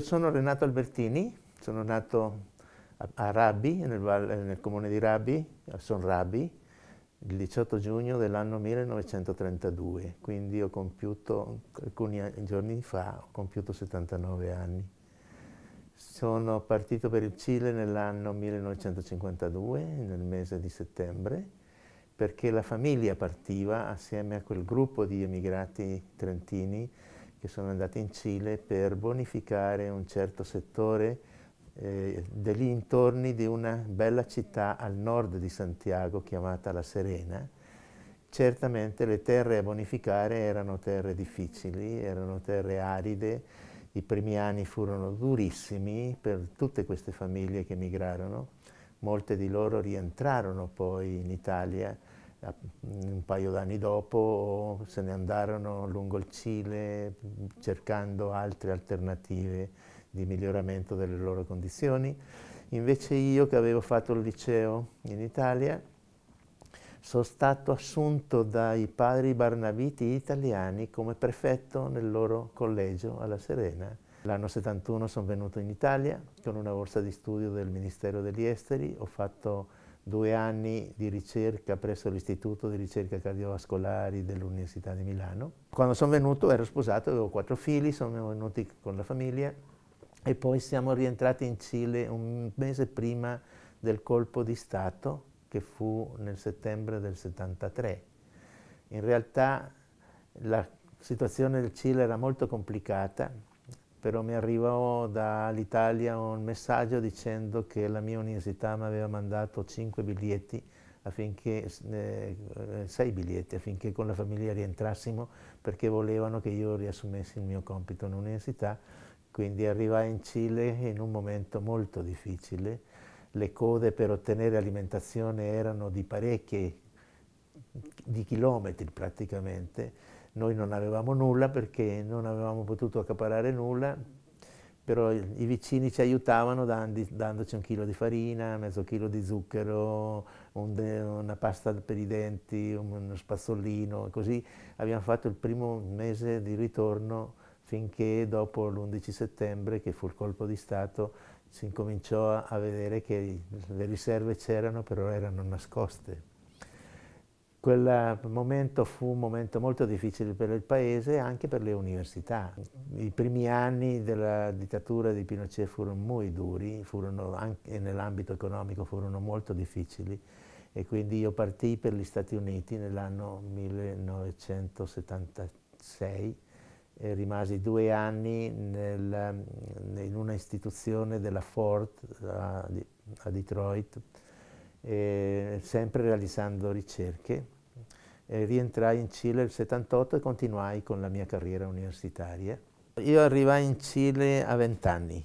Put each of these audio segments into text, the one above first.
Io sono Renato Albertini, sono nato a Rabi, nel, nel comune di Rabi, a Son Rabi, il 18 giugno dell'anno 1932, quindi ho compiuto, alcuni giorni fa, ho compiuto 79 anni. Sono partito per il Cile nell'anno 1952, nel mese di settembre, perché la famiglia partiva assieme a quel gruppo di emigrati trentini che sono andati in Cile per bonificare un certo settore eh, degli intorni di una bella città al nord di Santiago chiamata La Serena. Certamente le terre a bonificare erano terre difficili, erano terre aride, i primi anni furono durissimi per tutte queste famiglie che migrarono, molte di loro rientrarono poi in Italia Mm, un paio d'anni dopo se ne andarono lungo il Cile cercando altre alternative di miglioramento delle loro condizioni. Invece io che avevo fatto il liceo in Italia sono stato assunto dai padri barnaviti italiani come prefetto nel loro collegio alla Serena. L'anno 71 sono venuto in Italia con una borsa di studio del Ministero degli Esteri, ho fatto due anni di ricerca presso l'Istituto di Ricerca Cardiovascolari dell'Università di Milano. Quando sono venuto ero sposato, avevo quattro figli, sono venuti con la famiglia e poi siamo rientrati in Cile un mese prima del colpo di Stato che fu nel settembre del 73. In realtà la situazione del Cile era molto complicata però mi arrivò dall'Italia un messaggio dicendo che la mia università mi aveva mandato cinque biglietti affinché, eh, biglietti affinché con la famiglia rientrassimo perché volevano che io riassumessi il mio compito in università, quindi arrivai in Cile in un momento molto difficile, le code per ottenere alimentazione erano di parecchi di chilometri praticamente noi non avevamo nulla perché non avevamo potuto accaparare nulla, però i vicini ci aiutavano dandoci un chilo di farina, mezzo chilo di zucchero, un de, una pasta per i denti, uno spazzolino, così abbiamo fatto il primo mese di ritorno finché dopo l'11 settembre, che fu il colpo di Stato, si incominciò a vedere che le riserve c'erano, però erano nascoste. Quel momento fu un momento molto difficile per il paese e anche per le università. I primi anni della dittatura di Pinochet furono molto duri, furono anche nell'ambito economico furono molto difficili e quindi io partii per gli Stati Uniti nell'anno 1976 e rimasi due anni nel, in una istituzione della Ford a, a Detroit eh, sempre realizzando ricerche. Eh, rientrai in Cile nel 78 e continuai con la mia carriera universitaria. Io arrivai in Cile a 20 anni.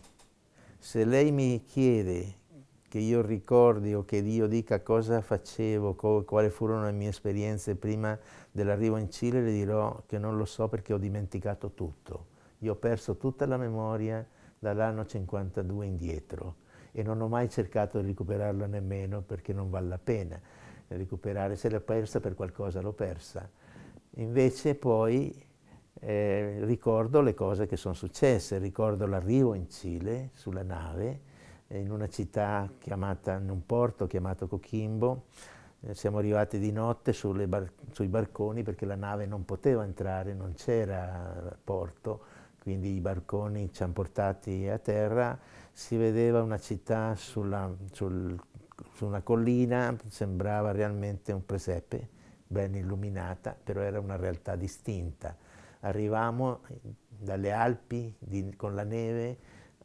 Se lei mi chiede che io ricordi o che io dica cosa facevo, co quali furono le mie esperienze prima dell'arrivo in Cile, le dirò che non lo so perché ho dimenticato tutto. Io ho perso tutta la memoria dall'anno 52 indietro e non ho mai cercato di recuperarla nemmeno perché non vale la pena recuperare, se l'ho persa per qualcosa l'ho persa. Invece poi eh, ricordo le cose che sono successe, ricordo l'arrivo in Cile sulla nave, in una città chiamata, in un porto chiamato Coquimbo, eh, siamo arrivati di notte bar sui barconi perché la nave non poteva entrare, non c'era porto, quindi i barconi ci hanno portati a terra, si vedeva una città sulla, sul, su una collina, sembrava realmente un presepe, ben illuminata, però era una realtà distinta. Arrivamo dalle Alpi di, con la neve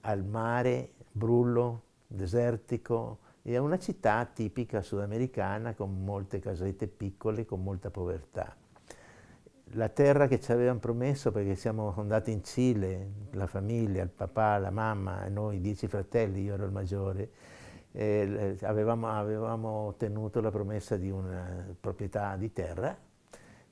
al mare, brullo, desertico, è una città tipica sudamericana con molte casette piccole, con molta povertà la terra che ci avevano promesso, perché siamo andati in Cile, la famiglia, il papà, la mamma, noi dieci fratelli, io ero il maggiore, eh, avevamo, avevamo, ottenuto la promessa di una proprietà di terra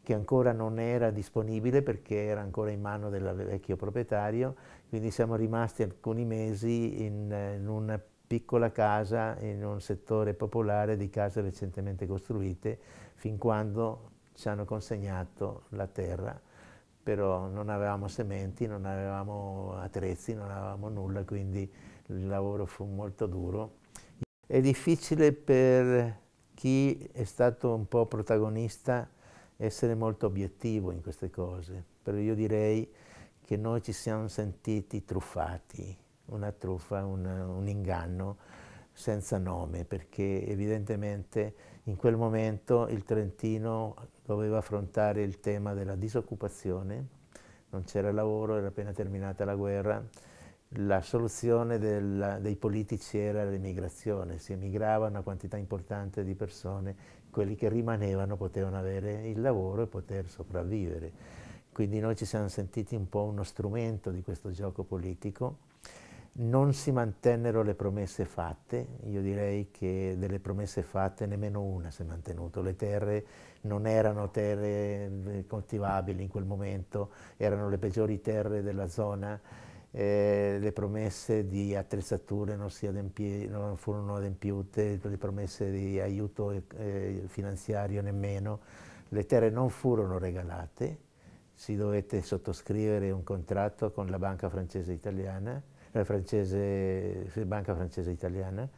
che ancora non era disponibile perché era ancora in mano del vecchio proprietario, quindi siamo rimasti alcuni mesi in, in una piccola casa in un settore popolare di case recentemente costruite, fin quando ci hanno consegnato la terra, però non avevamo sementi, non avevamo attrezzi, non avevamo nulla, quindi il lavoro fu molto duro. È difficile per chi è stato un po' protagonista essere molto obiettivo in queste cose, però io direi che noi ci siamo sentiti truffati, una truffa, un, un inganno senza nome, perché evidentemente in quel momento il Trentino doveva affrontare il tema della disoccupazione, non c'era lavoro, era appena terminata la guerra, la soluzione del, dei politici era l'emigrazione, si emigrava una quantità importante di persone, quelli che rimanevano potevano avere il lavoro e poter sopravvivere. Quindi noi ci siamo sentiti un po' uno strumento di questo gioco politico non si mantennero le promesse fatte, io direi che delle promesse fatte nemmeno una si è mantenuta, le terre non erano terre eh, coltivabili in quel momento, erano le peggiori terre della zona, eh, le promesse di attrezzature non, adempie, non, furono adempiute, le promesse di aiuto eh, finanziario nemmeno, le terre non furono regalate, si dovette sottoscrivere un contratto con la Banca Francese Italiana, eh, francese, banca francese italiana,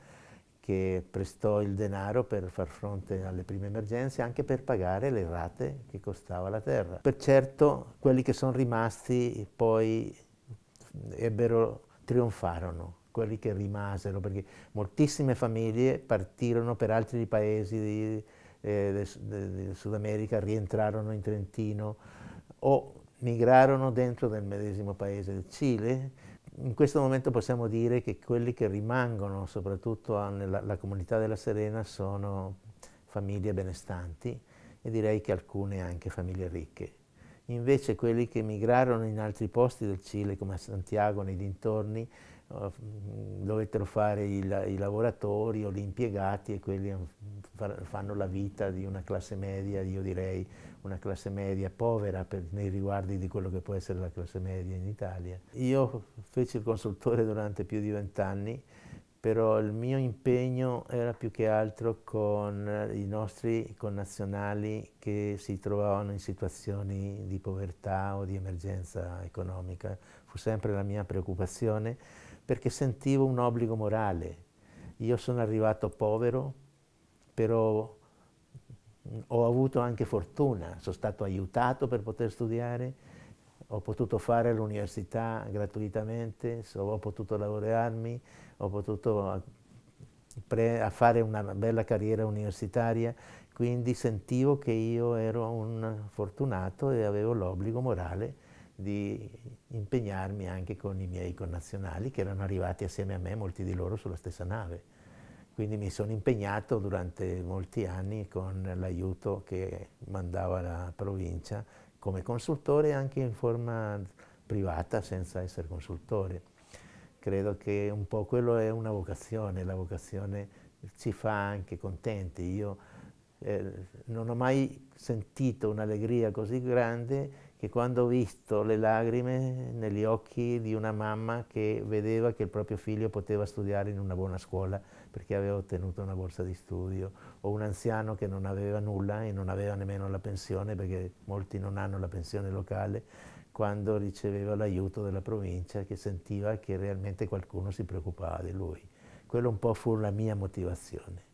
che prestò il denaro per far fronte alle prime emergenze, anche per pagare le rate che costava la terra. Per certo quelli che sono rimasti poi ebbero, trionfarono, quelli che rimasero, perché moltissime famiglie partirono per altri paesi di, eh, del, del Sud America, rientrarono in Trentino o migrarono dentro del medesimo paese del Cile, in questo momento possiamo dire che quelli che rimangono, soprattutto nella comunità della Serena, sono famiglie benestanti e direi che alcune anche famiglie ricche invece quelli che migrarono in altri posti del Cile, come a Santiago, nei dintorni, eh, dovettero fare i, i lavoratori o gli impiegati e quelli eh, fanno la vita di una classe media, io direi una classe media povera per, nei riguardi di quello che può essere la classe media in Italia. Io feci il consultore durante più di vent'anni però il mio impegno era più che altro con eh, i nostri connazionali che si trovavano in situazioni di povertà o di emergenza economica. Fu sempre la mia preoccupazione perché sentivo un obbligo morale. Io sono arrivato povero, però mm, ho avuto anche fortuna, sono stato aiutato per poter studiare, ho potuto fare l'università gratuitamente, ho potuto laurearmi, ho potuto eh, fare una bella carriera universitaria, quindi sentivo che io ero un fortunato e avevo l'obbligo morale di impegnarmi anche con i miei connazionali che erano arrivati assieme a me, molti di loro sulla stessa nave. Quindi mi sono impegnato durante molti anni con l'aiuto che mandava la provincia come consultore anche in forma privata senza essere consultore. Credo che un po' quello è una vocazione, la vocazione ci fa anche contenti. Io eh, non ho mai sentito un'allegria così grande che quando ho visto le lacrime negli occhi di una mamma che vedeva che il proprio figlio poteva studiare in una buona scuola perché aveva ottenuto una borsa di studio, o un anziano che non aveva nulla e non aveva nemmeno la pensione, perché molti non hanno la pensione locale, quando riceveva l'aiuto della provincia che sentiva che realmente qualcuno si preoccupava di lui. Quello un po' fu la mia motivazione.